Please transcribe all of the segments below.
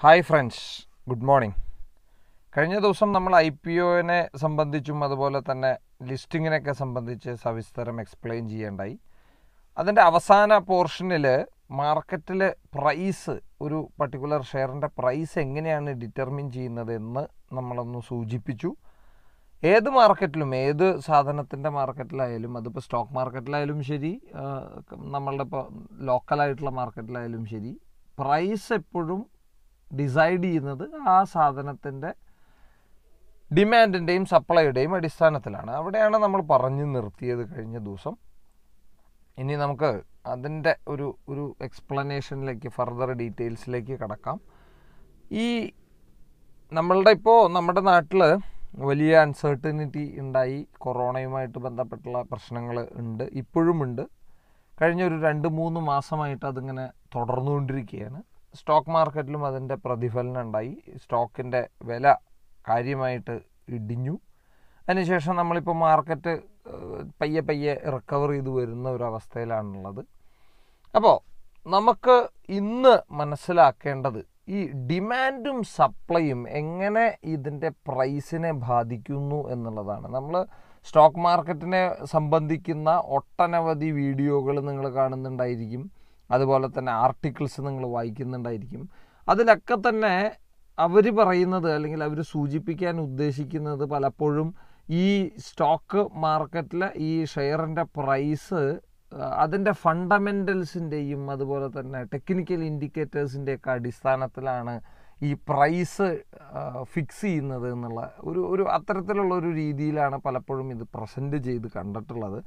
hi friends good morning കഴിഞ്ഞ ദിവസം നമ്മൾ ഐ പി ഒനെ സംബന്ധിച്ചും അതുപോലെ തന്നെ ലിസ്റ്റിങ്ങിനൊക്കെ സംബന്ധിച്ച് സവിസ്തരം എക്സ്പ്ലെയിൻ ചെയ്യേണ്ടായി അതിൻ്റെ അവസാന പോർഷനിൽ മാർക്കറ്റിൽ പ്രൈസ് ഒരു പർട്ടിക്കുലർ ഷെയറിൻ്റെ പ്രൈസ് എങ്ങനെയാണ് ഡിറ്റർമിൻ ചെയ്യുന്നതെന്ന് നമ്മളൊന്ന് സൂചിപ്പിച്ചു ഏത് മാർക്കറ്റിലും ഏത് സാധനത്തിൻ്റെ മാർക്കറ്റിലായാലും അതിപ്പോൾ സ്റ്റോക്ക് മാർക്കറ്റിലായാലും ശരി നമ്മളുടെ ഇപ്പോൾ ലോക്കലായിട്ടുള്ള മാർക്കറ്റിലായാലും ശരി പ്രൈസ് എപ്പോഴും ഡിസൈഡ് ചെയ്യുന്നത് ആ സാധനത്തിൻ്റെ ഡിമാൻഡിൻ്റെയും സപ്ലൈയുടെയും അടിസ്ഥാനത്തിലാണ് അവിടെയാണ് നമ്മൾ പറഞ്ഞു നിർത്തിയത് കഴിഞ്ഞ ദിവസം ഇനി നമുക്ക് അതിൻ്റെ ഒരു ഒരു എക്സ്പ്ലനേഷനിലേക്ക് ഫർദർ ഡീറ്റെയിൽസിലേക്ക് കടക്കാം ഈ നമ്മളുടെ ഇപ്പോൾ നമ്മുടെ നാട്ടിൽ വലിയ അൺസേർട്ടനിറ്റി ഉണ്ടായി കൊറോണയുമായിട്ട് ബന്ധപ്പെട്ടുള്ള പ്രശ്നങ്ങൾ ഉണ്ട് ഇപ്പോഴുമുണ്ട് കഴിഞ്ഞ ഒരു രണ്ട് മൂന്ന് മാസമായിട്ട് അതിങ്ങനെ തുടർന്നുകൊണ്ടിരിക്കുകയാണ് സ്റ്റോക്ക് മാർക്കറ്റിലും അതിൻ്റെ പ്രതിഫലനം ഉണ്ടായി സ്റ്റോക്കിൻ്റെ വില കാര്യമായിട്ട് ഇടിഞ്ഞു അതിനുശേഷം നമ്മളിപ്പോൾ മാർക്കറ്റ് പയ്യെ പയ്യെ റിക്കവർ ചെയ്ത് വരുന്ന ഒരു അപ്പോൾ നമുക്ക് ഇന്ന് മനസ്സിലാക്കേണ്ടത് ഈ ഡിമാൻഡും സപ്ലൈയും എങ്ങനെ ഇതിൻ്റെ പ്രൈസിനെ ബാധിക്കുന്നു എന്നുള്ളതാണ് നമ്മൾ സ്റ്റോക്ക് മാർക്കറ്റിനെ സംബന്ധിക്കുന്ന ഒട്ടനവധി വീഡിയോകൾ നിങ്ങൾ കാണുന്നുണ്ടായിരിക്കും അതുപോലെ തന്നെ ആർട്ടിക്കിൾസ് നിങ്ങൾ വായിക്കുന്നുണ്ടായിരിക്കും അതിലൊക്കെ തന്നെ അവർ പറയുന്നത് അല്ലെങ്കിൽ അവർ സൂചിപ്പിക്കാൻ ഉദ്ദേശിക്കുന്നത് പലപ്പോഴും ഈ സ്റ്റോക്ക് മാർക്കറ്റിലെ ഈ ഷെയറിൻ്റെ പ്രൈസ് അതിൻ്റെ ഫണ്ടമെൻ്റൽസിൻ്റെയും അതുപോലെ തന്നെ ടെക്നിക്കൽ ഇൻഡിക്കേറ്റേഴ്സിൻ്റെയൊക്കെ അടിസ്ഥാനത്തിലാണ് ഈ പ്രൈസ് ഫിക്സ് ചെയ്യുന്നത് എന്നുള്ള ഒരു ഒരു അത്തരത്തിലുള്ള ഒരു രീതിയിലാണ് പലപ്പോഴും ഇത് പ്രസൻറ്റ് ചെയ്ത് കണ്ടിട്ടുള്ളത്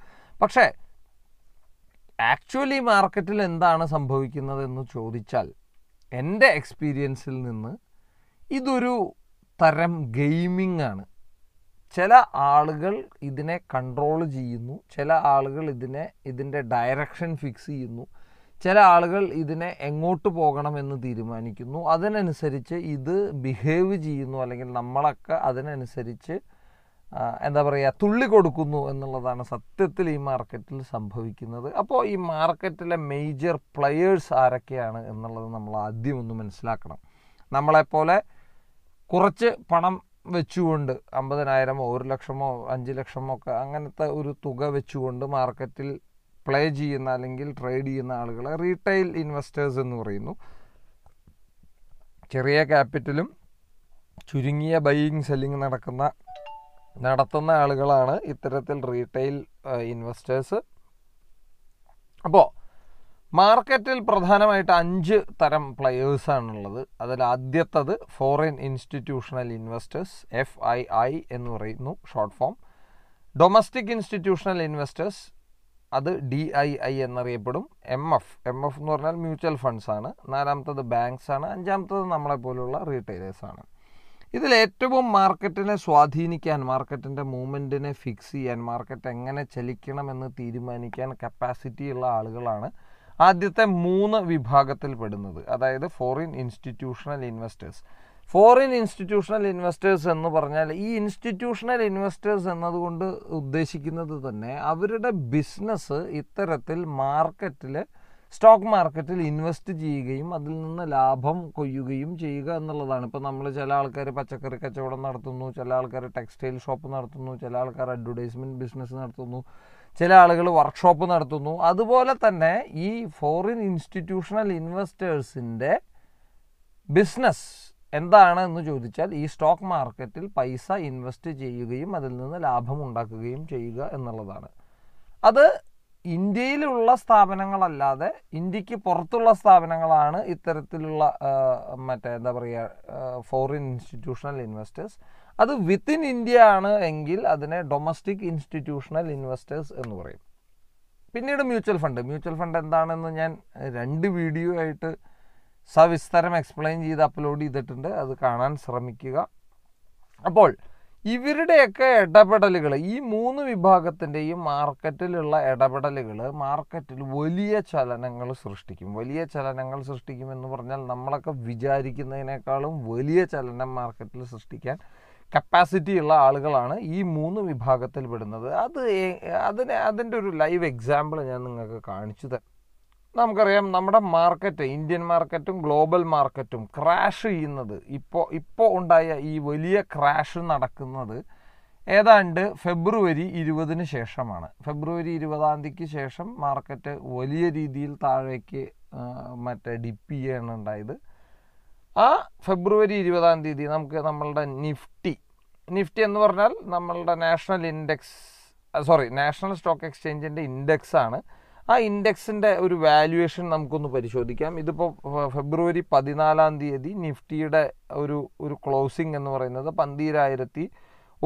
പക്ഷേ ആക്ച്വലി മാർക്കറ്റിൽ എന്താണ് സംഭവിക്കുന്നത് എന്ന് ചോദിച്ചാൽ എൻ്റെ എക്സ്പീരിയൻസിൽ നിന്ന് ഇതൊരു തരം ഗെയിമിംഗ് ആണ് ചില ആളുകൾ ഇതിനെ കൺട്രോൾ ചെയ്യുന്നു ചില ആളുകൾ ഇതിനെ ഇതിൻ്റെ ഡയറക്ഷൻ ഫിക്സ് ചെയ്യുന്നു ചില ആളുകൾ ഇതിനെ എങ്ങോട്ട് പോകണമെന്ന് തീരുമാനിക്കുന്നു അതിനനുസരിച്ച് ഇത് ബിഹേവ് ചെയ്യുന്നു അല്ലെങ്കിൽ നമ്മളൊക്കെ അതിനനുസരിച്ച് എന്താ പറയുക തുള്ളി കൊടുക്കുന്നു എന്നുള്ളതാണ് സത്യത്തിൽ ഈ മാർക്കറ്റിൽ സംഭവിക്കുന്നത് അപ്പോൾ ഈ മാർക്കറ്റിലെ മേജർ പ്ലെയേഴ്സ് ആരൊക്കെയാണ് എന്നുള്ളത് നമ്മൾ ആദ്യം ഒന്ന് മനസ്സിലാക്കണം നമ്മളെപ്പോലെ കുറച്ച് പണം വെച്ചുകൊണ്ട് അമ്പതിനായിരമോ ഒരു ലക്ഷമോ അഞ്ച് ലക്ഷമോ ഒക്കെ അങ്ങനത്തെ ഒരു തുക വെച്ചുകൊണ്ട് മാർക്കറ്റിൽ പ്ലേ ചെയ്യുന്ന അല്ലെങ്കിൽ ട്രേഡ് ചെയ്യുന്ന ആളുകളെ റീറ്റെയിൽ ഇൻവെസ്റ്റേഴ്സ് എന്ന് പറയുന്നു ചെറിയ ക്യാപിറ്റലും ചുരുങ്ങിയ ബൈയിങ് സെല്ലിങ് നടക്കുന്ന നടത്തുന്ന ആളുകളാണ് ഇത്തരത്തിൽ റീറ്റെയിൽ ഇൻവെസ്റ്റേഴ്സ് അപ്പോൾ മാർക്കറ്റിൽ പ്രധാനമായിട്ട് അഞ്ച് തരം പ്ലെയേഴ്സാണുള്ളത് അതിൽ ആദ്യത്തത് foreign institutional investors F I I എന്ന് പറയുന്നു short form domestic institutional investors അത് ഡി ഐ ഐ എന്നറിയപ്പെടും എം എഫ് എം എഫ് എന്ന് പറഞ്ഞാൽ മ്യൂച്വൽ ഫണ്ട്സ് ആണ് നാലാമത്തത് ബാങ്ക്സ് ആണ് അഞ്ചാമത്തത് നമ്മളെപ്പോലുള്ള റീറ്റെയിലേഴ്സാണ് ആണ് ഇതിൽ ഏറ്റവും മാർക്കറ്റിനെ സ്വാധീനിക്കാൻ മാർക്കറ്റിൻ്റെ മൂവ്മെൻറ്റിനെ ഫിക്സ് ചെയ്യാൻ മാർക്കറ്റ് എങ്ങനെ ചലിക്കണമെന്ന് തീരുമാനിക്കാൻ കപ്പാസിറ്റി ഉള്ള ആളുകളാണ് ആദ്യത്തെ മൂന്ന് വിഭാഗത്തിൽ പെടുന്നത് അതായത് foreign institutional investors foreign institutional investors എന്ന് പറഞ്ഞാൽ ഈ ഇൻസ്റ്റിറ്റ്യൂഷണൽ ഇൻവെസ്റ്റേഴ്സ് എന്നതുകൊണ്ട് ഉദ്ദേശിക്കുന്നത് തന്നെ അവരുടെ ബിസിനസ് ഇത്തരത്തിൽ മാർക്കറ്റിൽ സ്റ്റോക്ക് മാർക്കറ്റിൽ ഇൻവെസ്റ്റ് ചെയ്യുകയും അതിൽ നിന്ന് ലാഭം കൊയ്യുകയും ചെയ്യുക എന്നുള്ളതാണ് ഇപ്പോൾ നമ്മൾ ചില ആൾക്കാർ പച്ചക്കറി കച്ചവടം നടത്തുന്നു ചില ആൾക്കാർ ടെക്സ്റ്റൈൽ ഷോപ്പ് നടത്തുന്നു ചില ആൾക്കാർ അഡ്വർടൈസ്മെൻറ്റ് ബിസിനസ് നടത്തുന്നു ചില ആളുകൾ വർക്ക്ഷോപ്പ് നടത്തുന്നു അതുപോലെ തന്നെ ഈ ഫോറിൻ ഇൻസ്റ്റിറ്റ്യൂഷണൽ ഇൻവെസ്റ്റേഴ്സിൻ്റെ ബിസിനസ് എന്താണ് എന്ന് ചോദിച്ചാൽ ഈ സ്റ്റോക്ക് മാർക്കറ്റിൽ പൈസ ഇൻവെസ്റ്റ് ചെയ്യുകയും അതിൽ നിന്ന് ലാഭം ഉണ്ടാക്കുകയും ചെയ്യുക എന്നുള്ളതാണ് അത് ഇന്ത്യയിലുള്ള സ്ഥാപനങ്ങളല്ലാതെ ഇന്ത്യക്ക് പുറത്തുള്ള സ്ഥാപനങ്ങളാണ് ഇത്തരത്തിലുള്ള മറ്റേ എന്താ പറയുക ഫോറിൻ ഇൻസ്റ്റിറ്റ്യൂഷണൽ ഇൻവെസ്റ്റേഴ്സ് അത് വിത്തിൻ ഇന്ത്യ ആണ് എങ്കിൽ അതിനെ ഡൊമസ്റ്റിക് ഇൻസ്റ്റിറ്റ്യൂഷണൽ ഇൻവെസ്റ്റേഴ്സ് എന്ന് പറയും പിന്നീട് മ്യൂച്വൽ ഫണ്ട് മ്യൂച്വൽ ഫണ്ട് എന്താണെന്ന് ഞാൻ രണ്ട് വീഡിയോ ആയിട്ട് സവിസ്തരം എക്സ്പ്ലെയിൻ ചെയ്ത് അപ്ലോഡ് ചെയ്തിട്ടുണ്ട് അത് കാണാൻ ശ്രമിക്കുക അപ്പോൾ ഇവരുടെയൊക്കെ ഇടപെടലുകൾ ഈ മൂന്ന് വിഭാഗത്തിൻ്റെയും മാർക്കറ്റിലുള്ള ഇടപെടലുകൾ മാർക്കറ്റിൽ വലിയ ചലനങ്ങൾ സൃഷ്ടിക്കും വലിയ ചലനങ്ങൾ സൃഷ്ടിക്കുമെന്ന് പറഞ്ഞാൽ നമ്മളൊക്കെ വിചാരിക്കുന്നതിനേക്കാളും വലിയ ചലനം മാർക്കറ്റിൽ സൃഷ്ടിക്കാൻ കപ്പാസിറ്റി ഉള്ള ആളുകളാണ് ഈ മൂന്ന് വിഭാഗത്തിൽ പെടുന്നത് അത് അതിന് അതിൻ്റെ ഒരു ലൈവ് എക്സാമ്പിൾ ഞാൻ നിങ്ങൾക്ക് കാണിച്ചു തരാം നമുക്കറിയാം നമ്മുടെ മാർക്കറ്റ് ഇന്ത്യൻ മാർക്കറ്റും ഗ്ലോബൽ മാർക്കറ്റും ക്രാഷ് ചെയ്യുന്നത് ഇപ്പോൾ ഇപ്പോൾ ഉണ്ടായ ഈ വലിയ ക്രാഷ് നടക്കുന്നത് ഏതാണ്ട് ഫെബ്രുവരി ഇരുപതിന് ശേഷമാണ് ഫെബ്രുവരി ഇരുപതാം തീയതിക്ക് ശേഷം മാർക്കറ്റ് വലിയ രീതിയിൽ താഴേക്ക് മറ്റേ ഡിപ്പ് ചെയ്യാണ് ഉണ്ടായത് ആ ഫെബ്രുവരി ഇരുപതാം തീയതി നമുക്ക് നമ്മളുടെ നിഫ്റ്റി നിഫ്റ്റി എന്ന് പറഞ്ഞാൽ നമ്മളുടെ national index sorry national stock എക്സ്ചേഞ്ചിൻ്റെ ഇൻഡെക്സ് ആണ് ആ ഇൻഡെക്സിൻ്റെ ഒരു വാല്യുവേഷൻ നമുക്കൊന്ന് പരിശോധിക്കാം ഇതിപ്പോൾ ഫെബ്രുവരി പതിനാലാം തീയതി നിഫ്റ്റിയുടെ ഒരു ഒരു ക്ലോസിംഗ് എന്ന് പറയുന്നത് പന്തിരായിരത്തി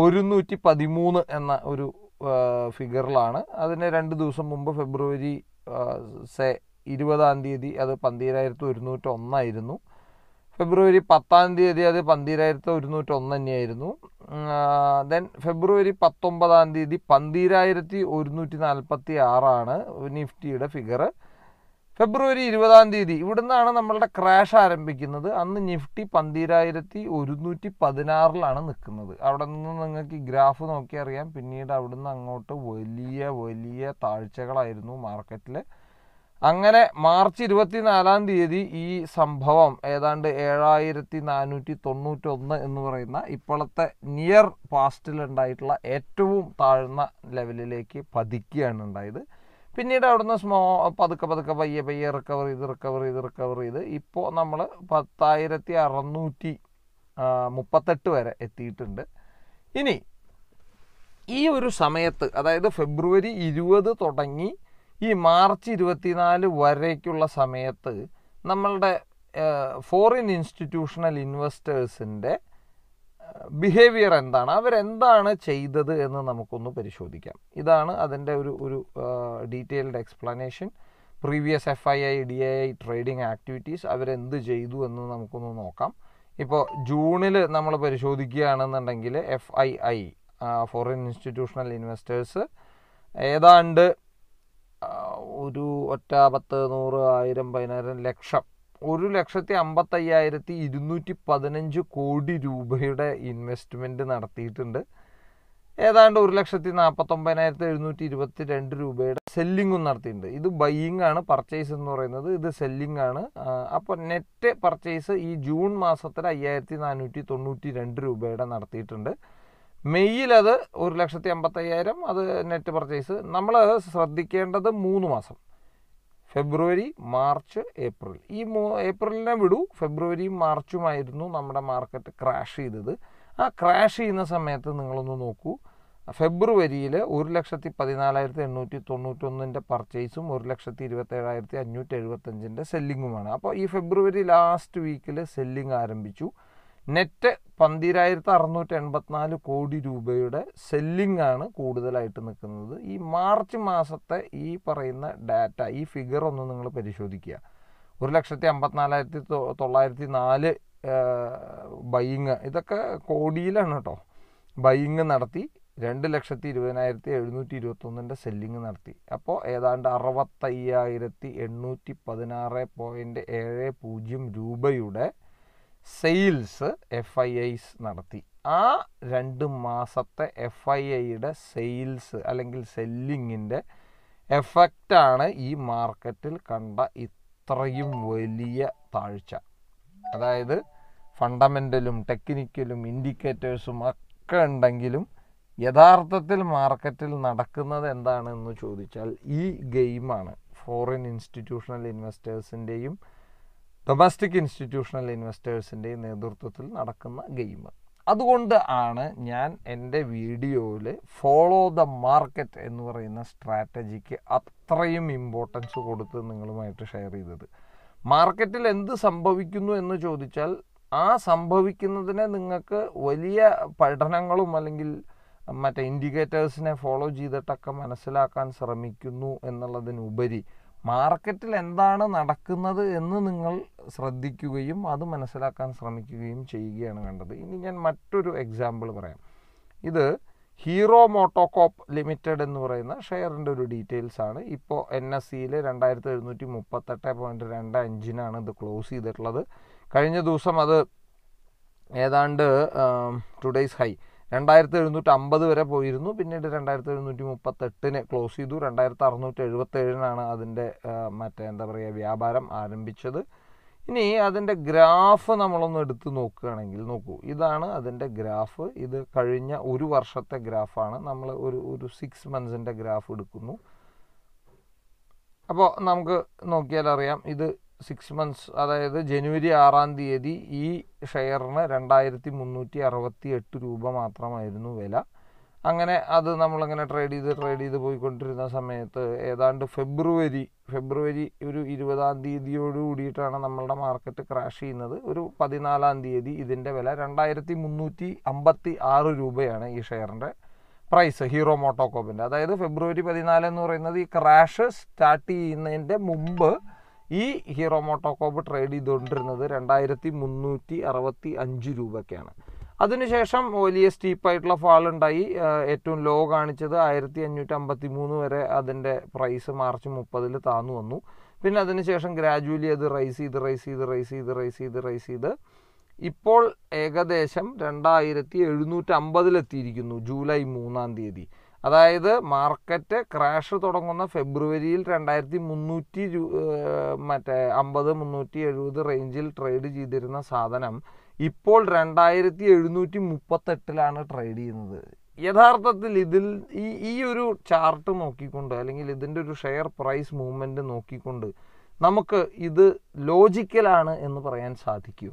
ഒരുന്നൂറ്റി പതിമൂന്ന് എന്ന ഒരു ഫിഗറിലാണ് അതിന് രണ്ട് ദിവസം മുമ്പ് ഫെബ്രുവരി സെ ഇരുപതാം തീയതി അത് പന്തിരായിരത്തി ഒരുന്നൂറ്റി ഒന്നായിരുന്നു ഫെബ്രുവരി പത്താം തീയതി അത് പന്തിരായിരത്തി ഒന്ന് തന്നെയായിരുന്നു ദെൻ ഫെബ്രുവരി പത്തൊമ്പതാം തീയതി പന്തിരായിരത്തി ഒരുന്നൂറ്റി നാൽപ്പത്തി ആറാണ് നിഫ്റ്റിയുടെ ഫിഗർ ഫെബ്രുവരി ഇരുപതാം തീയതി ഇവിടുന്നാണ് നമ്മളുടെ ക്രാഷ് ആരംഭിക്കുന്നത് അന്ന് നിഫ്റ്റി പന്തിരായിരത്തി ഒരുന്നൂറ്റി പതിനാറിലാണ് നിൽക്കുന്നത് അവിടെ നിന്ന് നിങ്ങൾക്ക് ഈ ഗ്രാഫ് നോക്കിയറിയാം പിന്നീട് അവിടുന്ന് അങ്ങോട്ട് വലിയ വലിയ താഴ്ചകളായിരുന്നു മാർക്കറ്റിൽ അങ്ങനെ മാർച്ച് ഇരുപത്തിനാലാം തീയതി ഈ സംഭവം ഏതാണ്ട് ഏഴായിരത്തി നാനൂറ്റി ഒന്ന് എന്ന് പറയുന്ന ഇപ്പോഴത്തെ നിയർ പാസ്റ്റിലുണ്ടായിട്ടുള്ള ഏറ്റവും താഴ്ന്ന ലെവലിലേക്ക് പതിക്കുകയാണ് ഉണ്ടായത് പിന്നീട് അവിടുന്ന് സ്മോ പതുക്കെ പതുക്കെ പയ്യെ പയ്യെ റിക്കവർ ചെയ്ത് റിക്കവർ ചെയ്ത് റിക്കവർ ചെയ്ത് ഇപ്പോൾ നമ്മൾ പത്തായിരത്തി അറുന്നൂറ്റി മുപ്പത്തെട്ട് വരെ എത്തിയിട്ടുണ്ട് ഇനി ഈ ഒരു സമയത്ത് അതായത് ഫെബ്രുവരി ഇരുപത് തുടങ്ങി ഈ മാർച്ച് ഇരുപത്തിനാല് വരേക്കുള്ള സമയത്ത് നമ്മളുടെ ഫോറിൻ ഇൻസ്റ്റിറ്റ്യൂഷണൽ ഇൻവെസ്റ്റേഴ്സിൻ്റെ ബിഹേവിയർ എന്താണ് അവരെന്താണ് ചെയ്തത് എന്ന് നമുക്കൊന്ന് പരിശോധിക്കാം ഇതാണ് അതിൻ്റെ ഒരു ഒരു detailed explanation previous F I I D I trading activities അവരെന്ത് ചെയ്തു എന്ന് നമുക്കൊന്ന് നോക്കാം ഇപ്പോൾ ജൂണിൽ നമ്മൾ പരിശോധിക്കുകയാണെന്നുണ്ടെങ്കിൽ F I I foreign institutional investors ഏതാണ്ട് ഒരു ഒറ്റ പത്ത് നൂറ് ആയിരം പതിനായിരം ലക്ഷം ഒരു ലക്ഷത്തി അമ്പത്തയ്യായിരത്തി ഇരുന്നൂറ്റി പതിനഞ്ച് കോടി രൂപയുടെ ഇൻവെസ്റ്റ്മെൻ്റ് നടത്തിയിട്ടുണ്ട് ഏതാണ്ട് ഒരു ലക്ഷത്തി നാൽപ്പത്തൊമ്പതിനായിരത്തി എഴുന്നൂറ്റി ഇരുപത്തി രണ്ട് രൂപയുടെ സെല്ലിങ്ങും നടത്തിയിട്ടുണ്ട് ഇത് ബൈയിങ് ആണ് പർച്ചേസ് എന്ന് പറയുന്നത് ഇത് സെല്ലിങ് ആണ് അപ്പോൾ നെറ്റ് പർച്ചേസ് ഈ ജൂൺ മാസത്തിൽ അയ്യായിരത്തി നാനൂറ്റി തൊണ്ണൂറ്റി രണ്ട് രൂപയുടെ നടത്തിയിട്ടുണ്ട് മെയ്യിൽ അത് ഒരു ലക്ഷത്തി അമ്പത്തയ്യായിരം അത് നെറ്റ് പർച്ചേസ് നമ്മൾ ശ്രദ്ധിക്കേണ്ടത് മൂന്ന് മാസം ഫെബ്രുവരി മാർച്ച് ഏപ്രിൽ ഈ മൂ ഏപ്രിലിനെ വിടൂ ഫെബ്രുവരിയും മാർച്ചുമായിരുന്നു നമ്മുടെ മാർക്കറ്റ് ക്രാഷ് ചെയ്തത് ആ ക്രാഷ് ചെയ്യുന്ന സമയത്ത് നിങ്ങളൊന്ന് നോക്കൂ ഫെബ്രുവരിയിൽ ഒരു ലക്ഷത്തി പതിനാലായിരത്തി എണ്ണൂറ്റി തൊണ്ണൂറ്റൊന്നിൻ്റെ പർച്ചേസും ഒരു ലക്ഷത്തി ഇരുപത്തേഴായിരത്തി അഞ്ഞൂറ്റി എഴുപത്തഞ്ചിൻ്റെ സെല്ലിങ്ങുമാണ് അപ്പോൾ ഈ ഫെബ്രുവരി ലാസ്റ്റ് വീക്കിൽ സെല്ലിംഗ് ആരംഭിച്ചു നെറ്റ് പന്തിരായിരത്തി അറുന്നൂറ്റി എൺപത്തിനാല് കോടി രൂപയുടെ സെല്ലിംഗ് ആണ് കൂടുതലായിട്ട് നിൽക്കുന്നത് ഈ മാർച്ച് മാസത്തെ ഈ പറയുന്ന ഡാറ്റ ഈ ഫിഗർ ഒന്ന് നിങ്ങൾ പരിശോധിക്കുക ഒരു ലക്ഷത്തി അമ്പത്തിനാലായിരത്തി തൊള്ളായിരത്തി നാല് ബൈങ് ഇതൊക്കെ കോടിയിലാണ് കേട്ടോ ബൈങ് നടത്തി രണ്ട് ലക്ഷത്തി ഇരുപതിനായിരത്തി എഴുന്നൂറ്റി ഇരുപത്തൊന്നിൻ്റെ സെല്ലിങ് നടത്തി അപ്പോൾ ഏതാണ്ട് അറുപത്തയ്യായിരത്തി എണ്ണൂറ്റി പതിനാറ് പോയിൻറ്റ് ഏഴ് പൂജ്യം രൂപയുടെ സെയിൽസ് എഫ് ഐ ഐസ് നടത്തി ആ രണ്ട് മാസത്തെ എഫ് ഐ ഐയുടെ സെയിൽസ് അല്ലെങ്കിൽ സെല്ലിങ്ങിൻ്റെ എഫക്റ്റാണ് ഈ മാർക്കറ്റിൽ കണ്ട ഇത്രയും വലിയ താഴ്ച അതായത് ഫണ്ടമെൻ്റലും ടെക്നിക്കലും ഇൻഡിക്കേറ്റേഴ്സും ഒക്കെ ഉണ്ടെങ്കിലും യഥാർത്ഥത്തിൽ മാർക്കറ്റിൽ നടക്കുന്നത് എന്താണെന്ന് ചോദിച്ചാൽ ഈ ഗെയിമാണ് ഫോറിൻ ഇൻസ്റ്റിറ്റ്യൂഷണൽ ഇൻവെസ്റ്റേഴ്സിൻ്റെയും ഡൊമസ്റ്റിക് ഇൻസ്റ്റിറ്റ്യൂഷണൽ ഇൻവെസ്റ്റേഴ്സിൻ്റെ നേതൃത്വത്തിൽ നടക്കുന്ന ഗെയിം അതുകൊണ്ട് ആണ് ഞാൻ എൻ്റെ വീഡിയോയിൽ ഫോളോ ദ മാർക്കറ്റ് എന്ന് പറയുന്ന സ്ട്രാറ്റജിക്ക് അത്രയും ഇമ്പോർട്ടൻസ് കൊടുത്ത് നിങ്ങളുമായിട്ട് ഷെയർ ചെയ്തത് മാർക്കറ്റിൽ എന്ത് സംഭവിക്കുന്നു എന്ന് ചോദിച്ചാൽ ആ സംഭവിക്കുന്നതിനെ നിങ്ങൾക്ക് വലിയ പഠനങ്ങളും അല്ലെങ്കിൽ മറ്റേ ഇൻഡിക്കേറ്റേഴ്സിനെ ഫോളോ ചെയ്തിട്ടൊക്കെ മനസ്സിലാക്കാൻ ശ്രമിക്കുന്നു എന്നുള്ളതിനുപരി മാർക്കറ്റിൽ എന്താണ് നടക്കുന്നത് എന്ന് നിങ്ങൾ ശ്രദ്ധിക്കുകയും അത് മനസ്സിലാക്കാൻ ശ്രമിക്കുകയും ചെയ്യുകയാണ് വേണ്ടത് ഇനി ഞാൻ മറ്റൊരു എക്സാമ്പിൾ പറയാം ഇത് ഹീറോ മോട്ടോകോപ്പ് ലിമിറ്റഡ് എന്ന് പറയുന്ന ഷെയറിൻ്റെ ഒരു ഡീറ്റെയിൽസ് ആണ് ഇപ്പോൾ എൻ എസ് സിയിൽ രണ്ടായിരത്തി എഴുന്നൂറ്റി മുപ്പത്തെട്ട് പോയിൻറ്റ് രണ്ട് അഞ്ചിനാണ് ഇത് ക്ലോസ് ചെയ്തിട്ടുള്ളത് കഴിഞ്ഞ ദിവസം അത് ഏതാണ്ട് ടുഡേയ്സ് ഹൈ രണ്ടായിരത്തി എഴുന്നൂറ്റി അമ്പത് വരെ പോയിരുന്നു പിന്നീട് രണ്ടായിരത്തി എഴുന്നൂറ്റി മുപ്പത്തെട്ടിന് ക്ലോസ് ചെയ്തു രണ്ടായിരത്തി അറുന്നൂറ്റി എഴുപത്തി ഏഴിനാണ് അതിൻ്റെ മറ്റേ എന്താ പറയുക വ്യാപാരം ആരംഭിച്ചത് ഇനി അതിൻ്റെ ഗ്രാഫ് നമ്മളൊന്ന് എടുത്ത് നോക്കുകയാണെങ്കിൽ നോക്കൂ ഇതാണ് അതിൻ്റെ ഗ്രാഫ് ഇത് കഴിഞ്ഞ ഒരു വർഷത്തെ ഗ്രാഫാണ് നമ്മൾ ഒരു ഒരു സിക്സ് മന്ത്സിൻ്റെ ഗ്രാഫ് എടുക്കുന്നു അപ്പോൾ നമുക്ക് നോക്കിയാൽ അറിയാം ഇത് സിക്സ് മന്ത്സ് അതായത് ജനുവരി ആറാം തീയതി ഈ ഷെയറിന് രണ്ടായിരത്തി മുന്നൂറ്റി അറുപത്തി എട്ട് രൂപ മാത്രമായിരുന്നു വില അങ്ങനെ അത് നമ്മളിങ്ങനെ ട്രേഡ് ചെയ്ത് ട്രേഡ് ചെയ്ത് പോയിക്കൊണ്ടിരുന്ന സമയത്ത് ഏതാണ്ട് ഫെബ്രുവരി ഫെബ്രുവരി ഒരു ഇരുപതാം തീയതിയോട് കൂടിയിട്ടാണ് നമ്മളുടെ മാർക്കറ്റ് ക്രാഷ് ചെയ്യുന്നത് ഒരു പതിനാലാം തീയതി ഇതിൻ്റെ വില രണ്ടായിരത്തി മുന്നൂറ്റി അമ്പത്തി ആറ് രൂപയാണ് ഈ ഷെയറിൻ്റെ പ്രൈസ് ഹീറോ മോട്ടോകോപ്പിൻ്റെ അതായത് ഫെബ്രുവരി പതിനാല് എന്ന് പറയുന്നത് ഈ ക്രാഷ് സ്റ്റാർട്ട് ചെയ്യുന്നതിൻ്റെ മുമ്പ് ഈ ഹീറോ മോട്ടോകോപ്പ് ട്രേഡ് ചെയ്തുകൊണ്ടിരുന്നത് രണ്ടായിരത്തി മുന്നൂറ്റി അറുപത്തി അഞ്ച് രൂപയ്ക്കാണ് അതിനുശേഷം വലിയ സ്റ്റീപ്പായിട്ടുള്ള ഫാൾ ഉണ്ടായി ഏറ്റവും ലോ കാണിച്ചത് ആയിരത്തി അഞ്ഞൂറ്റി അമ്പത്തി മൂന്ന് വരെ അതിൻ്റെ പ്രൈസ് മാർച്ച് മുപ്പതിൽ താന്നു വന്നു പിന്നെ അതിനുശേഷം ഗ്രാജുവലി അത് റൈസ് ചെയ്ത് റൈസ് ചെയ്ത് റൈസ് ചെയ്ത് റൈസ് ചെയ്ത് റൈസ് ചെയ്ത് ഇപ്പോൾ ഏകദേശം രണ്ടായിരത്തി എഴുന്നൂറ്റമ്പതിലെത്തിയിരിക്കുന്നു ജൂലൈ മൂന്നാം തീയതി അതായത് മാർക്കറ്റ് ക്രാഷ് തുടങ്ങുന്ന ഫെബ്രുവരിയിൽ രണ്ടായിരത്തി മുന്നൂറ്റി മറ്റേ അമ്പത് മുന്നൂറ്റി എഴുപത് റേഞ്ചിൽ ട്രേഡ് ചെയ്തിരുന്ന സാധനം ഇപ്പോൾ രണ്ടായിരത്തി എഴുന്നൂറ്റി മുപ്പത്തെട്ടിലാണ് ട്രേഡ് ചെയ്യുന്നത് യഥാർത്ഥത്തിൽ ഇതിൽ ഈ ഈ ഒരു ചാർട്ട് നോക്കിക്കൊണ്ട് അല്ലെങ്കിൽ ഇതിൻ്റെ ഒരു ഷെയർ പ്രൈസ് മൂവ്മെൻറ്റ് നോക്കിക്കൊണ്ട് നമുക്ക് ഇത് ലോജിക്കലാണ് എന്ന് പറയാൻ സാധിക്കൂ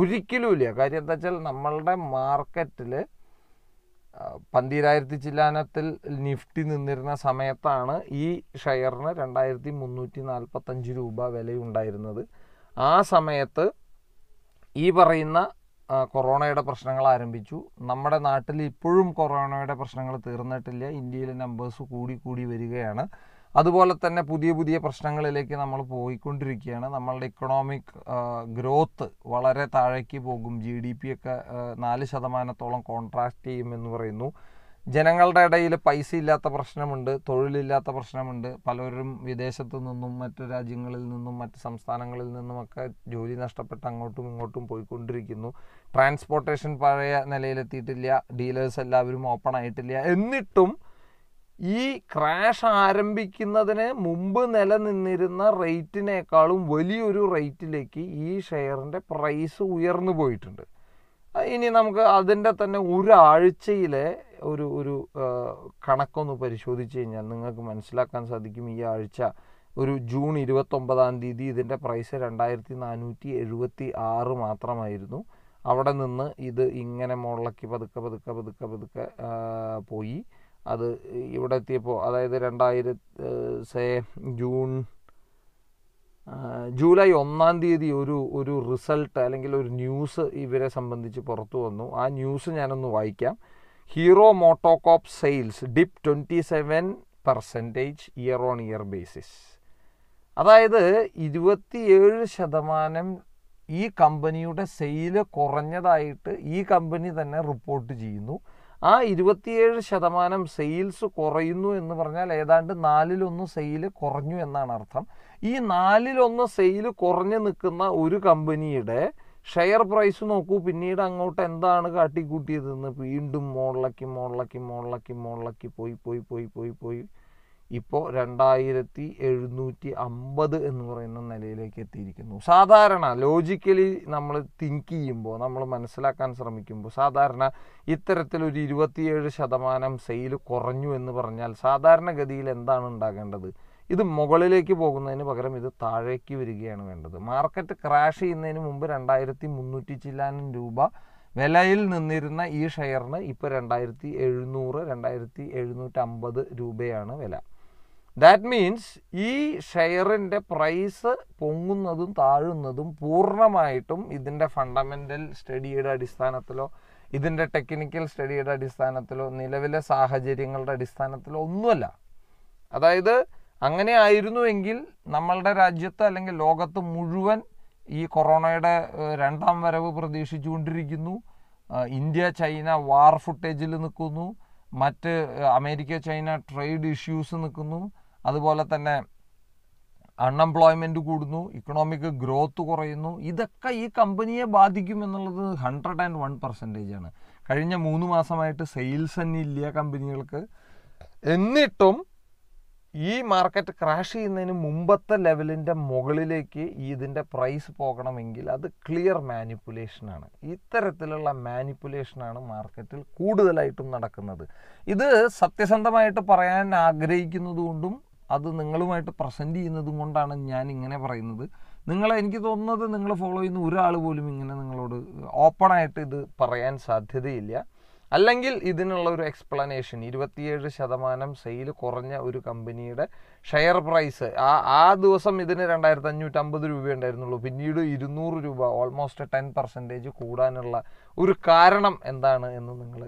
ഒരിക്കലുമില്ല കാര്യം എന്താ വെച്ചാൽ നമ്മളുടെ മാർക്കറ്റിൽ പന്തിരായിരത്തി ചില്ലാനത്തിൽ നിഫ്റ്റി നിന്നിരുന്ന സമയത്താണ് ഈ ഷെയറിന് രണ്ടായിരത്തി മുന്നൂറ്റി നാൽപ്പത്തഞ്ച് രൂപ വിലയുണ്ടായിരുന്നത് ആ സമയത്ത് ഈ പറയുന്ന കൊറോണയുടെ പ്രശ്നങ്ങൾ ആരംഭിച്ചു നമ്മുടെ നാട്ടിൽ ഇപ്പോഴും കൊറോണയുടെ പ്രശ്നങ്ങൾ തീർന്നിട്ടില്ല ഇന്ത്യയിലെ നമ്പേഴ്സ് കൂടി കൂടി വരികയാണ് അതുപോലെ തന്നെ പുതിയ പുതിയ പ്രശ്നങ്ങളിലേക്ക് നമ്മൾ പോയിക്കൊണ്ടിരിക്കുകയാണ് നമ്മളുടെ ഇക്കണോമിക് ഗ്രോത്ത് വളരെ താഴേക്ക് പോകും ജി ഡി പി ഒക്കെ നാല് ശതമാനത്തോളം കോൺട്രാക്റ്റ് ചെയ്യുമെന്ന് പറയുന്നു ജനങ്ങളുടെ ഇടയിൽ പൈസ ഇല്ലാത്ത പ്രശ്നമുണ്ട് തൊഴിലില്ലാത്ത പ്രശ്നമുണ്ട് പലരും വിദേശത്തു നിന്നും മറ്റു രാജ്യങ്ങളിൽ നിന്നും മറ്റ് സംസ്ഥാനങ്ങളിൽ നിന്നുമൊക്കെ ജോലി നഷ്ടപ്പെട്ട് അങ്ങോട്ടും ഇങ്ങോട്ടും പോയിക്കൊണ്ടിരിക്കുന്നു ട്രാൻസ്പോർട്ടേഷൻ പഴയ നിലയിലെത്തിയിട്ടില്ല ഡീലേഴ്സ് എല്ലാവരും ഓപ്പൺ ആയിട്ടില്ല എന്നിട്ടും ഈ ക്രാഷ് ആരംഭിക്കുന്നതിന് മുമ്പ് നിലനിന്നിരുന്ന റേറ്റിനേക്കാളും വലിയൊരു റേറ്റിലേക്ക് ഈ ഷെയറിൻ്റെ പ്രൈസ് ഉയർന്നു പോയിട്ടുണ്ട് ഇനി നമുക്ക് അതിൻ്റെ തന്നെ ഒരാഴ്ചയിലെ ഒരു ഒരു കണക്കൊന്ന് പരിശോധിച്ച് കഴിഞ്ഞാൽ നിങ്ങൾക്ക് മനസ്സിലാക്കാൻ സാധിക്കും ഈ ആഴ്ച ഒരു ജൂൺ ഇരുപത്തൊമ്പതാം തീയതി ഇതിൻ്റെ പ്രൈസ് രണ്ടായിരത്തി നാനൂറ്റി എഴുപത്തി ആറ് മാത്രമായിരുന്നു അവിടെ നിന്ന് ഇത് ഇങ്ങനെ മുകളിലേക്ക് പതുക്കെ പതുക്കെ പതുക്കെ പതുക്കെ പോയി അത് ഇവിടെ എത്തിയപ്പോൾ അതായത് രണ്ടായിര സേ ജൂൺ ജൂലൈ ഒന്നാം തീയതി ഒരു ഒരു റിസൾട്ട് അല്ലെങ്കിൽ ഒരു ന്യൂസ് ഇവരെ സംബന്ധിച്ച് പുറത്തു വന്നു ആ ന്യൂസ് ഞാനൊന്ന് വായിക്കാം Hero MotoCorp sales dip twenty seven percentage year on year basis അതായത് ഇരുപത്തിയേഴ് ശതമാനം ഈ കമ്പനിയുടെ സെയിൽ കുറഞ്ഞതായിട്ട് ഈ കമ്പനി തന്നെ റിപ്പോർട്ട് ചെയ്യുന്നു ആ ഇരുപത്തിയേഴ് ശതമാനം സെയിൽസ് കുറയുന്നു എന്ന് പറഞ്ഞാൽ ഏതാണ്ട് നാലിലൊന്ന് സെയിൽ കുറഞ്ഞു എന്നാണ് അർത്ഥം ഈ നാലിലൊന്ന് സെയിൽ കുറഞ്ഞു നിൽക്കുന്ന ഒരു കമ്പനിയുടെ ഷെയർ പ്രൈസ് നോക്കൂ പിന്നീട് അങ്ങോട്ട് എന്താണ് കാട്ടിക്കൂട്ടിയതെന്ന് വീണ്ടും മോളിലേക്ക് മോളിലേക്ക് മോളിലേക്ക് മോളിലേക്ക് പോയി പോയി പോയി പോയി പോയി ഇപ്പോൾ രണ്ടായിരത്തി എഴുന്നൂറ്റി അമ്പത് എന്ന് പറയുന്ന നിലയിലേക്ക് എത്തിയിരിക്കുന്നു സാധാരണ ലോജിക്കലി നമ്മൾ തിങ്ക് ചെയ്യുമ്പോൾ നമ്മൾ മനസ്സിലാക്കാൻ ശ്രമിക്കുമ്പോൾ സാധാരണ ഇത്തരത്തിലൊരു ഇരുപത്തിയേഴ് ശതമാനം സെയിൽ കുറഞ്ഞു എന്ന് പറഞ്ഞാൽ സാധാരണഗതിയിൽ എന്താണ് ഉണ്ടാകേണ്ടത് ഇത് മുകളിലേക്ക് പോകുന്നതിന് പകരം ഇത് താഴേക്ക് വരികയാണ് വേണ്ടത് മാർക്കറ്റ് ക്രാഷ് ചെയ്യുന്നതിന് മുമ്പ് രണ്ടായിരത്തി മുന്നൂറ്റി ചില്ലാനും രൂപ വിലയിൽ നിന്നിരുന്ന ഈ ഷെയറിന് ഇപ്പോൾ രണ്ടായിരത്തി എഴുന്നൂറ് രണ്ടായിരത്തി എഴുന്നൂറ്റമ്പത് രൂപയാണ് വില ദാറ്റ് മീൻസ് ഈ ഷെയറിൻ്റെ പ്രൈസ് പൊങ്ങുന്നതും താഴുന്നതും പൂർണ്ണമായിട്ടും ഇതിൻ്റെ ഫണ്ടമെൻ്റൽ സ്റ്റഡിയുടെ അടിസ്ഥാനത്തിലോ ഇതിൻ്റെ ടെക്നിക്കൽ സ്റ്റഡിയുടെ അടിസ്ഥാനത്തിലോ നിലവിലെ സാഹചര്യങ്ങളുടെ അടിസ്ഥാനത്തിലോ ഒന്നുമല്ല അതായത് അങ്ങനെ ആയിരുന്നുവെങ്കിൽ നമ്മളുടെ രാജ്യത്ത് അല്ലെങ്കിൽ ലോകത്ത് മുഴുവൻ ഈ കൊറോണയുടെ രണ്ടാം വരവ് പ്രതീക്ഷിച്ചുകൊണ്ടിരിക്കുന്നു ഇന്ത്യ ചൈന വാർ ഫുട്ടേജിൽ നിൽക്കുന്നു മറ്റ് അമേരിക്ക ചൈന ട്രേഡ് ഇഷ്യൂസ് നിൽക്കുന്നു അതുപോലെ തന്നെ അൺഎംപ്ലോയ്മെൻറ്റ് കൂടുന്നു ഇക്കണോമിക് ഗ്രോത്ത് കുറയുന്നു ഇതൊക്കെ ഈ കമ്പനിയെ ബാധിക്കുമെന്നുള്ളത് ഹൺഡ്രഡ് ആൻഡ് വൺ പെർസെൻറ്റേജ് ആണ് കഴിഞ്ഞ മൂന്ന് മാസമായിട്ട് സെയിൽസ് തന്നെ ഇല്ല കമ്പനികൾക്ക് എന്നിട്ടും ഈ മാർക്കറ്റ് ക്രാഷ് ചെയ്യുന്നതിന് മുമ്പത്തെ ലെവലിൻ്റെ മുകളിലേക്ക് ഇതിൻ്റെ പ്രൈസ് പോകണമെങ്കിൽ അത് ക്ലിയർ മാനിപ്പുലേഷനാണ് ഇത്തരത്തിലുള്ള മാനിപ്പുലേഷനാണ് മാർക്കറ്റിൽ കൂടുതലായിട്ടും നടക്കുന്നത് ഇത് സത്യസന്ധമായിട്ട് പറയാൻ ആഗ്രഹിക്കുന്നതുകൊണ്ടും അത് നിങ്ങളുമായിട്ട് പ്രസൻറ്റ് ചെയ്യുന്നതും കൊണ്ടാണ് ഞാൻ ഇങ്ങനെ പറയുന്നത് നിങ്ങളെ എനിക്ക് തോന്നുന്നത് നിങ്ങൾ ഫോളോ ചെയ്യുന്ന ഒരാൾ പോലും ഇങ്ങനെ നിങ്ങളോട് ഓപ്പണായിട്ട് ഇത് പറയാൻ സാധ്യതയില്ല അല്ലെങ്കിൽ ഇതിനുള്ള ഒരു എക്സ്പ്ലനേഷൻ ഇരുപത്തിയേഴ് ശതമാനം സെയിൽ കുറഞ്ഞ ഒരു കമ്പനിയുടെ ഷെയർ പ്രൈസ് ആ ആ ദിവസം ഇതിന് രണ്ടായിരത്തി അഞ്ഞൂറ്റമ്പത് രൂപ ഉണ്ടായിരുന്നുള്ളൂ പിന്നീട് ഇരുന്നൂറ് രൂപ ഓൾമോസ്റ്റ് ടെൻ പെർസെൻറ്റേജ് കൂടാനുള്ള ഒരു കാരണം എന്താണ് എന്ന് നിങ്ങൾ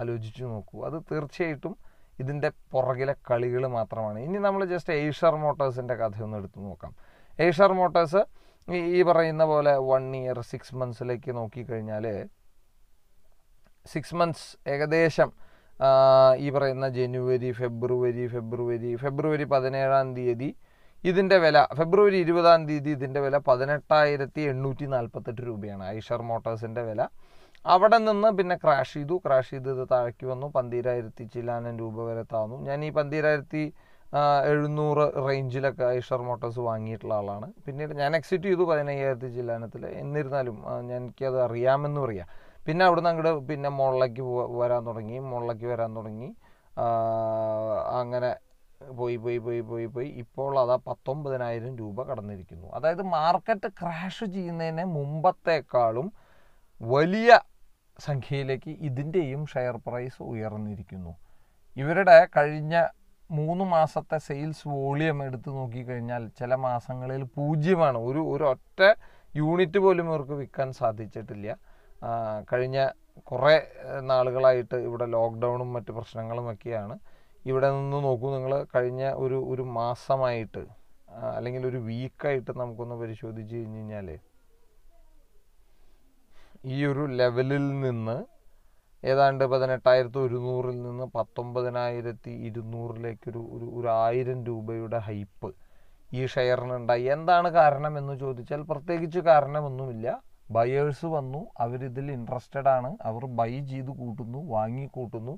ആലോചിച്ച് നോക്കൂ അത് തീർച്ചയായിട്ടും ഇതിൻ്റെ പുറകിലെ കളികൾ മാത്രമാണ് ഇനി നമ്മൾ ജസ്റ്റ് ഏഷ്യർ മോട്ടേഴ്സിൻ്റെ കഥയൊന്ന് എടുത്തു നോക്കാം ഏഷ്യർ മോട്ടേഴ്സ് ഈ പറയുന്ന പോലെ വൺ ഇയർ സിക്സ് മന്ത്സിലേക്ക് നോക്കിക്കഴിഞ്ഞാൽ സിക്സ് മന്ത്സ് ഏകദേശം ഈ പറയുന്ന ജനുവരി ഫെബ്രുവരി ഫെബ്രുവരി ഫെബ്രുവരി പതിനേഴാം തീയതി ഇതിൻ്റെ വില ഫെബ്രുവരി ഇരുപതാം തീയതി ഇതിൻ്റെ വില പതിനെട്ടായിരത്തി എണ്ണൂറ്റി നാൽപ്പത്തെട്ട് രൂപയാണ് ഐഷർ മോട്ടോഴ്സിൻ്റെ വില അവിടെ നിന്ന് പിന്നെ ക്രാഷ് ചെയ്തു ക്രാഷ് ചെയ്ത് ഇത് താഴേക്ക് വന്നു പന്തീരായിരത്തി ചില്ലാനം രൂപ വരെ താന്നു ഞാൻ ഈ പന്തീരായിരത്തി എഴുന്നൂറ് റേഞ്ചിലൊക്കെ ഐഷർ മോട്ടോഴ്സ് വാങ്ങിയിട്ടുള്ള ആളാണ് പിന്നീട് ഞാൻ എക്സിറ്റ് ചെയ്തു പതിനയ്യായിരത്തി ചില്ലാനത്തിൽ എന്നിരുന്നാലും എനിക്കത് അറിയാമെന്ന് പറയാം പിന്നെ അവിടുന്ന് അങ്ങോട്ട് പിന്നെ മുകളിലേക്ക് വരാൻ തുടങ്ങി മുകളിലേക്ക് വരാൻ തുടങ്ങി അങ്ങനെ പോയി പോയി പോയി പോയി പോയി ഇപ്പോൾ അതാ പത്തൊമ്പതിനായിരം രൂപ കടന്നിരിക്കുന്നു അതായത് മാർക്കറ്റ് ക്രാഷ് ചെയ്യുന്നതിന് മുമ്പത്തേക്കാളും വലിയ സംഖ്യയിലേക്ക് ഇതിൻ്റെയും ഷെയർ പ്രൈസ് ഉയർന്നിരിക്കുന്നു ഇവരുടെ കഴിഞ്ഞ മൂന്ന് മാസത്തെ സെയിൽസ് വോളിയം എടുത്തു നോക്കിക്കഴിഞ്ഞാൽ ചില മാസങ്ങളിൽ പൂജ്യമാണ് ഒരു ഒരു ഒറ്റ യൂണിറ്റ് പോലും ഇവർക്ക് വിൽക്കാൻ സാധിച്ചിട്ടില്ല കഴിഞ്ഞ കുറേ നാളുകളായിട്ട് ഇവിടെ ലോക്ക്ഡൗണും മറ്റ് പ്രശ്നങ്ങളും ഒക്കെയാണ് ഇവിടെ നിന്ന് നോക്കൂ നിങ്ങൾ കഴിഞ്ഞ ഒരു ഒരു മാസമായിട്ട് അല്ലെങ്കിൽ ഒരു വീക്കായിട്ട് നമുക്കൊന്ന് പരിശോധിച്ച് കഴിഞ്ഞ് കഴിഞ്ഞാൽ ഈ ഒരു ലെവലിൽ നിന്ന് ഏതാണ്ട് പതിനെട്ടായിരത്തി ഒരുന്നൂറിൽ നിന്ന് പത്തൊമ്പതിനായിരത്തി ഇരുന്നൂറിലേക്കൊരു ഒരു ഒരു ആയിരം രൂപയുടെ ഹൈപ്പ് ഈ ഷെയറിനുണ്ടായി എന്താണ് കാരണം എന്ന് ചോദിച്ചാൽ പ്രത്യേകിച്ച് കാരണമൊന്നുമില്ല ബയേഴ്സ് വന്നു അവരിതിൽ ഇൻട്രസ്റ്റഡ് ആണ് അവർ ബൈ ചെയ്ത് കൂട്ടുന്നു വാങ്ങിക്കൂട്ടുന്നു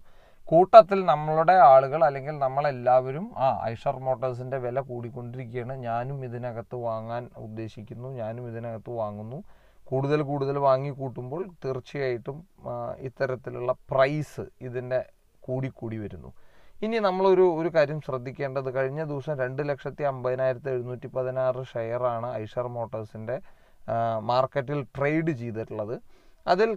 കൂട്ടത്തിൽ നമ്മളുടെ ആളുകൾ അല്ലെങ്കിൽ നമ്മളെല്ലാവരും ആ ഐഷർ മോട്ടോഴ്സിൻ്റെ വില കൂടിക്കൊണ്ടിരിക്കുകയാണ് ഞാനും ഇതിനകത്ത് വാങ്ങാൻ ഉദ്ദേശിക്കുന്നു ഞാനും ഇതിനകത്ത് വാങ്ങുന്നു കൂടുതൽ കൂടുതൽ വാങ്ങിക്കൂട്ടുമ്പോൾ തീർച്ചയായിട്ടും ഇത്തരത്തിലുള്ള പ്രൈസ് ഇതിൻ്റെ കൂടിക്കൂടി വരുന്നു ഇനി നമ്മളൊരു ഒരു കാര്യം ശ്രദ്ധിക്കേണ്ടത് കഴിഞ്ഞ ദിവസം രണ്ട് ലക്ഷത്തി അമ്പതിനായിരത്തി എഴുന്നൂറ്റി പതിനാറ് ഷെയറാണ് ഐഷർ മോട്ടോഴ്സിൻ്റെ മാർക്കറ്റിൽ ട്രേഡ് ചെയ്തിട്ടുള്ളത് അതിൽ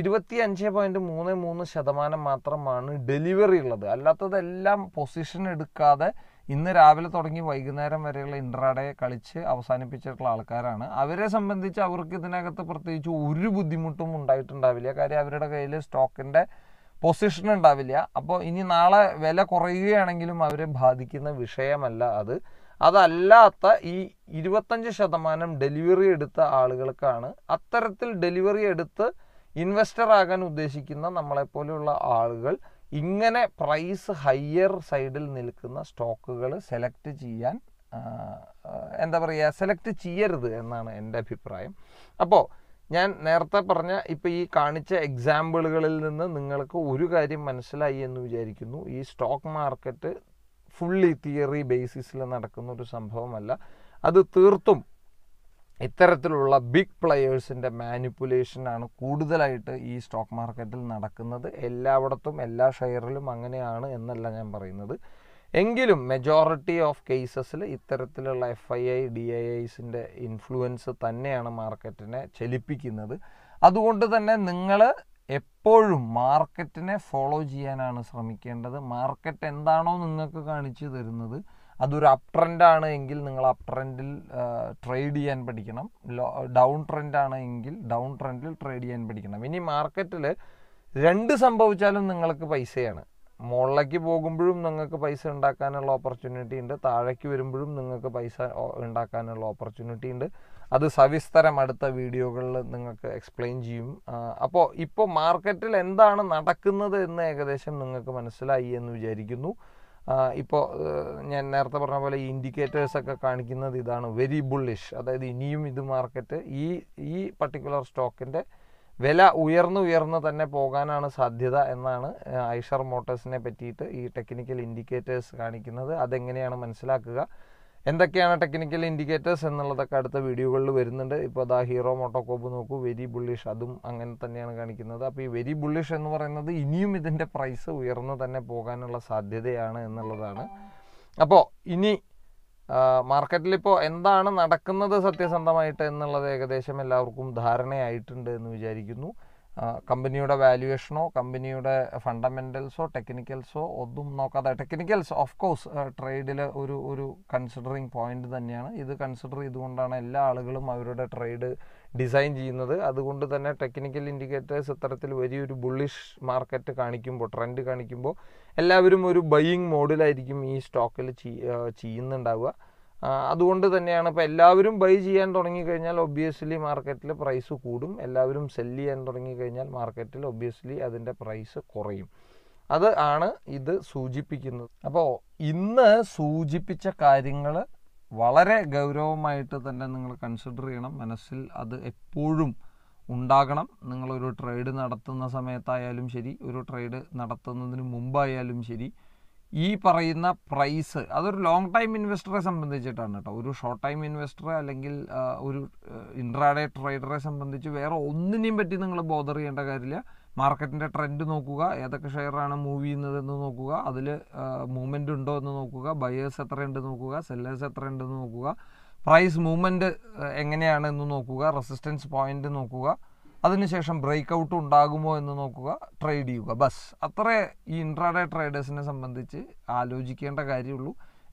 ഇരുപത്തി അഞ്ച് പോയിൻറ്റ് മൂന്ന് മൂന്ന് ശതമാനം മാത്രമാണ് ഡെലിവറി ഉള്ളത് അല്ലാത്തതെല്ലാം പൊസിഷൻ എടുക്കാതെ ഇന്ന് രാവിലെ തുടങ്ങി വൈകുന്നേരം വരെയുള്ള ഇൻട്രാഡേ കളിച്ച് അവസാനിപ്പിച്ചിട്ടുള്ള ആൾക്കാരാണ് അവരെ സംബന്ധിച്ച് അവർക്ക് ഇതിനകത്ത് പ്രത്യേകിച്ച് ഒരു ബുദ്ധിമുട്ടും ഉണ്ടായിട്ടുണ്ടാവില്ല കാര്യം അവരുടെ കയ്യിൽ സ്റ്റോക്കിൻ്റെ പൊസിഷൻ ഉണ്ടാവില്ല അപ്പോൾ ഇനി നാളെ വില കുറയുകയാണെങ്കിലും അവരെ ബാധിക്കുന്ന വിഷയമല്ല അത് അതല്ലാത്ത ഈ ഇരുപത്തഞ്ച് ശതമാനം ഡെലിവറി എടുത്ത ആളുകൾക്കാണ് അത്തരത്തിൽ ഡെലിവറി എടുത്ത് ഇൻവെസ്റ്റർ ആകാൻ ഉദ്ദേശിക്കുന്ന നമ്മളെപ്പോലെയുള്ള ആളുകൾ ഇങ്ങനെ പ്രൈസ് ഹയർ സൈഡിൽ നിൽക്കുന്ന സ്റ്റോക്കുകൾ സെലക്ട് ചെയ്യാൻ എന്താ പറയുക സെലക്ട് ചെയ്യരുത് എന്നാണ് എൻ്റെ അഭിപ്രായം അപ്പോൾ ഞാൻ നേരത്തെ പറഞ്ഞ ഇപ്പോൾ ഈ കാണിച്ച എക്സാമ്പിളുകളിൽ നിന്ന് നിങ്ങൾക്ക് ഒരു കാര്യം മനസ്സിലായി എന്ന് വിചാരിക്കുന്നു ഈ സ്റ്റോക്ക് മാർക്കറ്റ് ഫുള്ളി തിയറി ബേസിസിൽ നടക്കുന്ന ഒരു സംഭവമല്ല അത് തീർത്തും ഇത്തരത്തിലുള്ള ബിഗ് പ്ലെയേഴ്സിൻ്റെ മാനിപ്പുലേഷനാണ് കൂടുതലായിട്ട് ഈ സ്റ്റോക്ക് മാർക്കറ്റിൽ നടക്കുന്നത് എല്ലായിടത്തും എല്ലാ ഷെയറിലും അങ്ങനെയാണ് എന്നല്ല ഞാൻ പറയുന്നത് എങ്കിലും മെജോറിറ്റി ഓഫ് കേസസിൽ ഇത്തരത്തിലുള്ള F I I D I ഐസിൻ്റെ ഇൻഫ്ലുവൻസ് തന്നെയാണ് മാർക്കറ്റിനെ ചലിപ്പിക്കുന്നത് അതുകൊണ്ട് തന്നെ നിങ്ങൾ എപ്പോഴും മാർക്കറ്റിനെ ഫോളോ ചെയ്യാനാണ് ശ്രമിക്കേണ്ടത് മാർക്കറ്റ് എന്താണോ നിങ്ങൾക്ക് കാണിച്ചു തരുന്നത് അതൊരു അപ് ആണ് എങ്കിൽ നിങ്ങൾ അപ് ട്രെൻഡിൽ ട്രേഡ് ചെയ്യാൻ പഠിക്കണം ഡൗൺ ട്രെൻഡ് ആണ് എങ്കിൽ ഡൗൺ ട്രെൻഡിൽ ട്രേഡ് ചെയ്യാൻ പഠിക്കണം ഇനി മാർക്കറ്റിൽ രണ്ട് സംഭവിച്ചാലും നിങ്ങൾക്ക് പൈസയാണ് മുകളിലേക്ക് പോകുമ്പോഴും നിങ്ങൾക്ക് പൈസ ഉണ്ടാക്കാനുള്ള ഓപ്പർച്യൂണിറ്റി ഉണ്ട് താഴേക്ക് വരുമ്പോഴും നിങ്ങൾക്ക് പൈസ ഉണ്ടാക്കാനുള്ള ഓപ്പർച്യൂണിറ്റി ഉണ്ട് അത് സവിസ്തരം അടുത്ത വീഡിയോകളിൽ നിങ്ങൾക്ക് എക്സ്പ്ലെയിൻ ചെയ്യും അപ്പോൾ ഇപ്പോൾ മാർക്കറ്റിൽ എന്താണ് നടക്കുന്നത് എന്ന് ഏകദേശം നിങ്ങൾക്ക് മനസ്സിലായി എന്ന് വിചാരിക്കുന്നു ഇപ്പോൾ ഞാൻ നേരത്തെ പറഞ്ഞ പോലെ ഈ ഇൻഡിക്കേറ്റേഴ്സൊക്കെ കാണിക്കുന്നത് ഇതാണ് വെരി ബുള്ളിഷ് അതായത് ഇനിയും ഇത് മാർക്കറ്റ് ഈ ഈ പർട്ടിക്കുലർ സ്റ്റോക്കിൻ്റെ വില ഉയർന്നു ഉയർന്നു തന്നെ പോകാനാണ് സാധ്യത എന്നാണ് ഐഷർ മോട്ടേഴ്സിനെ പറ്റിയിട്ട് ഈ ടെക്നിക്കൽ ഇൻഡിക്കേറ്റേഴ്സ് കാണിക്കുന്നത് അതെങ്ങനെയാണ് മനസ്സിലാക്കുക എന്തൊക്കെയാണ് ടെക്നിക്കൽ ഇൻഡിക്കേറ്റേഴ്സ് എന്നുള്ളതൊക്കെ അടുത്ത വീഡിയോകളിൽ വരുന്നുണ്ട് ഇപ്പോൾ അതാ ഹീറോ മോട്ടോകോപ്പ് നോക്കൂ വെരി ബുള്ളിഷ് അതും അങ്ങനെ തന്നെയാണ് കാണിക്കുന്നത് അപ്പോൾ ഈ വെരി ബുള്ളിഷ് എന്ന് പറയുന്നത് ഇനിയും ഇതിൻ്റെ പ്രൈസ് ഉയർന്നു തന്നെ പോകാനുള്ള സാധ്യതയാണ് എന്നുള്ളതാണ് അപ്പോൾ ഇനി മാർക്കറ്റിൽ ഇപ്പോൾ എന്താണ് നടക്കുന്നത് സത്യസന്ധമായിട്ട് എന്നുള്ളത് ഏകദേശം എല്ലാവർക്കും ധാരണയായിട്ടുണ്ട് എന്ന് വിചാരിക്കുന്നു കമ്പനിയുടെ വാല്യുവേഷനോ കമ്പനിയുടെ ഫണ്ടമെൻ്റൽസോ ടെക്നിക്കൽസോ ഒന്നും നോക്കാതെ ടെക്നിക്കൽസ് ഓഫ് കോഴ്സ് ട്രേഡിൽ ഒരു ഒരു കൺസിഡറിങ് പോയിന്റ് തന്നെയാണ് ഇത് കൺസിഡർ ചെയ്തുകൊണ്ടാണ് എല്ലാ ആളുകളും അവരുടെ ട്രേഡ് ഡിസൈൻ ചെയ്യുന്നത് അതുകൊണ്ട് തന്നെ ടെക്നിക്കൽ ഇൻഡിക്കേറ്റേഴ്സ് ഇത്തരത്തിൽ വലിയൊരു ബുള്ളിഷ് മാർക്കറ്റ് കാണിക്കുമ്പോൾ ട്രെൻഡ് കാണിക്കുമ്പോൾ എല്ലാവരും ഒരു ബയ്യിങ് മോഡിലായിരിക്കും ഈ സ്റ്റോക്കിൽ ചെയ്യുന്നുണ്ടാവുക അതുകൊണ്ട് തന്നെയാണ് ഇപ്പോൾ എല്ലാവരും ബൈ ചെയ്യാൻ തുടങ്ങിക്കഴിഞ്ഞാൽ ഒബ്വിയസ്ലി മാർക്കറ്റിൽ പ്രൈസ് കൂടും എല്ലാവരും സെല്ല് ചെയ്യാൻ തുടങ്ങിക്കഴിഞ്ഞാൽ മാർക്കറ്റിൽ ഒബ്വിയസ്ലി അതിൻ്റെ പ്രൈസ് കുറയും അത് ആണ് ഇത് സൂചിപ്പിക്കുന്നത് അപ്പോൾ ഇന്ന് സൂചിപ്പിച്ച കാര്യങ്ങൾ വളരെ ഗൗരവമായിട്ട് തന്നെ നിങ്ങൾ കൺസിഡർ ചെയ്യണം മനസ്സിൽ അത് എപ്പോഴും ഉണ്ടാകണം നിങ്ങളൊരു ട്രേഡ് നടത്തുന്ന സമയത്തായാലും ശരി ഒരു ട്രേഡ് നടത്തുന്നതിന് മുമ്പായാലും ശരി ഈ പറയുന്ന പ്രൈസ് അതൊരു ലോങ് ടൈം ഇൻവെസ്റ്ററെ സംബന്ധിച്ചിട്ടാണ് കേട്ടോ ഒരു ഷോർട്ട് ടൈം ഇൻവെസ്റ്ററെ അല്ലെങ്കിൽ ഒരു ഇൻട്രാഡേ ട്രേഡറെ സംബന്ധിച്ച് വേറെ ഒന്നിനെയും പറ്റി നിങ്ങൾ ബോധർ ചെയ്യേണ്ട കാര്യമില്ല മാർക്കറ്റിൻ്റെ ട്രെൻഡ് നോക്കുക ഏതൊക്കെ ഷെയറാണ് മൂവ് ചെയ്യുന്നതെന്ന് നോക്കുക അതിൽ മൂവ്മെൻ്റ് ഉണ്ടോ എന്ന് നോക്കുക ബയേഴ്സ് എത്രയുണ്ട് നോക്കുക സെല്ലേഴ്സ് എത്രയുണ്ടെന്ന് നോക്കുക പ്രൈസ് മൂവ്മെൻറ്റ് എങ്ങനെയാണെന്ന് നോക്കുക റെസിസ്റ്റൻസ് പോയിൻ്റ് നോക്കുക അതിനുശേഷം ബ്രേക്ക് ഔട്ട് ഉണ്ടാകുമോ എന്ന് നോക്കുക ട്രേഡ് ചെയ്യുക ബസ് അത്രേ ഈ ഇൻട്രാഡേ ട്രേഡേഴ്സിനെ സംബന്ധിച്ച് ആലോചിക്കേണ്ട കാര്യമുള്ളൂ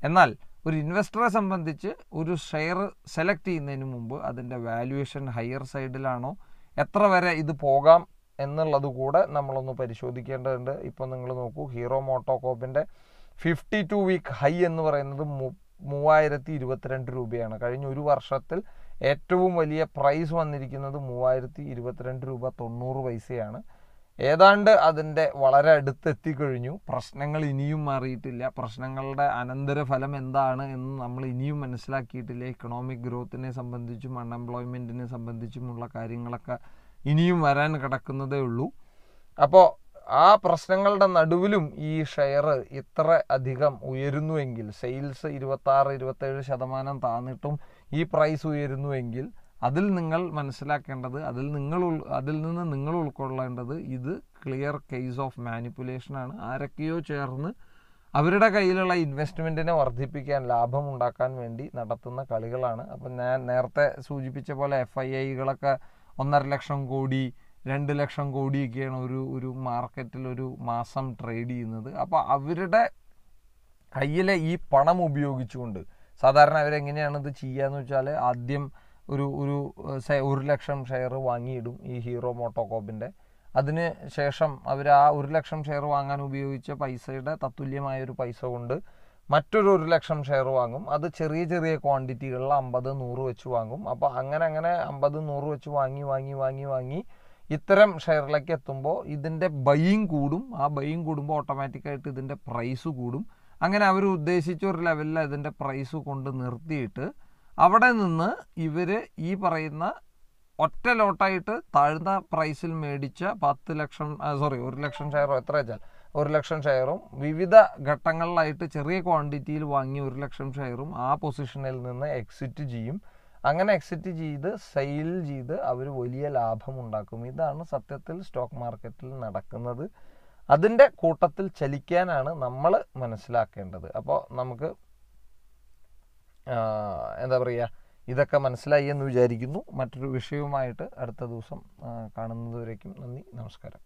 എന്നാൽ ഒരു ഇൻവെസ്റ്ററെ സംബന്ധിച്ച് ഒരു ഷെയർ സെലക്ട് ചെയ്യുന്നതിന് മുമ്പ് അതിൻ്റെ വാല്യുവേഷൻ ഹയർ സൈഡിലാണോ എത്ര വരെ ഇത് പോകാം എന്നുള്ളത് കൂടെ നമ്മളൊന്ന് പരിശോധിക്കേണ്ടതുണ്ട് ഇപ്പോൾ നിങ്ങൾ നോക്കൂ ഹീറോ മോട്ടോകോപ്പിൻ്റെ ഫിഫ്റ്റി ടു വീക്ക് ഹൈ എന്ന് പറയുന്നത് മൂവായിരത്തി ഇരുപത്തിരണ്ട് രൂപയാണ് കഴിഞ്ഞ ഒരു വർഷത്തിൽ ഏറ്റവും വലിയ പ്രൈസ് വന്നിരിക്കുന്നത് മൂവായിരത്തി ഇരുപത്തിരണ്ട് രൂപ തൊണ്ണൂറ് പൈസയാണ് ഏതാണ്ട് അതിൻ്റെ വളരെ അടുത്തെത്തിക്കഴിഞ്ഞു പ്രശ്നങ്ങൾ ഇനിയും മാറിയിട്ടില്ല പ്രശ്നങ്ങളുടെ അനന്തരഫലം എന്താണ് എന്ന് നമ്മൾ ഇനിയും മനസ്സിലാക്കിയിട്ടില്ല ഇക്കണോമിക് ഗ്രോത്തിനെ സംബന്ധിച്ചും അൺഎംപ്ലോയ്മെൻറ്റിനെ സംബന്ധിച്ചുമുള്ള കാര്യങ്ങളൊക്കെ ഇനിയും വരാൻ കിടക്കുന്നതേ ഉള്ളൂ അപ്പോൾ ആ പ്രശ്നങ്ങളുടെ നടുവിലും ഈ ഷെയർ ഇത്ര അധികം ഉയരുന്നുവെങ്കിൽ സെയിൽസ് ഇരുപത്താറ് ഇരുപത്തേഴ് ശതമാനം താന്നിട്ടും ഈ പ്രൈസ് ഉയരുന്നുവെങ്കിൽ അതിൽ നിങ്ങൾ മനസ്സിലാക്കേണ്ടത് അതിൽ നിങ്ങൾ അതിൽ നിന്ന് നിങ്ങൾ ഉൾക്കൊള്ളേണ്ടത് ഇത് ക്ലിയർ കേസ് ഓഫ് മാനിപ്പുലേഷനാണ് ആരൊക്കെയോ ചേർന്ന് അവരുടെ കയ്യിലുള്ള ഇൻവെസ്റ്റ്മെൻറ്റിനെ വർദ്ധിപ്പിക്കാൻ ലാഭം ഉണ്ടാക്കാൻ വേണ്ടി നടത്തുന്ന കളികളാണ് അപ്പം ഞാൻ നേരത്തെ സൂചിപ്പിച്ച പോലെ എഫ് ഐ ഐകളൊക്കെ ഒന്നര ലക്ഷം കോടി രണ്ട് ലക്ഷം കോടിയൊക്കെയാണ് ഒരു ഒരു മാർക്കറ്റിൽ ഒരു മാസം ട്രേഡ് ചെയ്യുന്നത് അപ്പോൾ അവരുടെ കയ്യിലെ ഈ പണം ഉപയോഗിച്ചുകൊണ്ട് സാധാരണ അവരെങ്ങനെയാണ് ഇത് ചെയ്യുകയെന്ന് വെച്ചാൽ ആദ്യം ഒരു ഒരു ഒരു ലക്ഷം ഷെയർ വാങ്ങിയിടും ഈ ഹീറോ മോട്ടോകോപ്പിൻ്റെ അതിന് ശേഷം അവർ ആ ഒരു ലക്ഷം ഷെയർ വാങ്ങാൻ ഉപയോഗിച്ച പൈസയുടെ തത്തുല്യമായ ഒരു പൈസ കൊണ്ട് മറ്റൊരു ഒരു ലക്ഷം ഷെയർ വാങ്ങും അത് ചെറിയ ചെറിയ ക്വാണ്ടിറ്റികളിൽ അമ്പത് നൂറ് വെച്ച് വാങ്ങും അപ്പോൾ അങ്ങനെ അങ്ങനെ അമ്പത് നൂറ് വെച്ച് വാങ്ങി വാങ്ങി വാങ്ങി വാങ്ങി ഇത്തരം ഷെയറിലേക്ക് എത്തുമ്പോൾ ഇതിൻ്റെ ബൈയിങ് കൂടും ആ ബൈയിങ് കൂടുമ്പോൾ ഓട്ടോമാറ്റിക്കായിട്ട് ഇതിൻ്റെ പ്രൈസ് കൂടും അങ്ങനെ അവർ ഉദ്ദേശിച്ച ഒരു ലെവലിൽ അതിൻ്റെ പ്രൈസ് കൊണ്ട് നിർത്തിയിട്ട് അവിടെ നിന്ന് ഇവർ ഈ പറയുന്ന ഒറ്റ ലോട്ടായിട്ട് താഴ്ന്ന പ്രൈസിൽ മേടിച്ച പത്ത് ലക്ഷം സോറി ഒരു ലക്ഷം ഷെയറോ എത്ര വെച്ചാൽ ഒരു ലക്ഷം ഷെയറും വിവിധ ഘട്ടങ്ങളിലായിട്ട് ചെറിയ ക്വാണ്ടിറ്റിയിൽ വാങ്ങി ഒരു ലക്ഷം ഷെയറും ആ പൊസിഷനിൽ നിന്ന് എക്സിറ്റ് ചെയ്യും അങ്ങനെ എക്സിറ്റ് ചെയ്ത് സെയിൽ ചെയ്ത് അവർ വലിയ ലാഭം ഉണ്ടാക്കും ഇതാണ് സത്യത്തിൽ സ്റ്റോക്ക് മാർക്കറ്റിൽ നടക്കുന്നത് അതിൻ്റെ കൂട്ടത്തിൽ ചലിക്കാനാണ് നമ്മൾ മനസ്സിലാക്കേണ്ടത് അപ്പോൾ നമുക്ക് എന്താ പറയുക ഇതൊക്കെ മനസ്സിലായി എന്ന് വിചാരിക്കുന്നു മറ്റൊരു വിഷയവുമായിട്ട് അടുത്ത ദിവസം കാണുന്നതുവരേക്കും നന്ദി നമസ്കാരം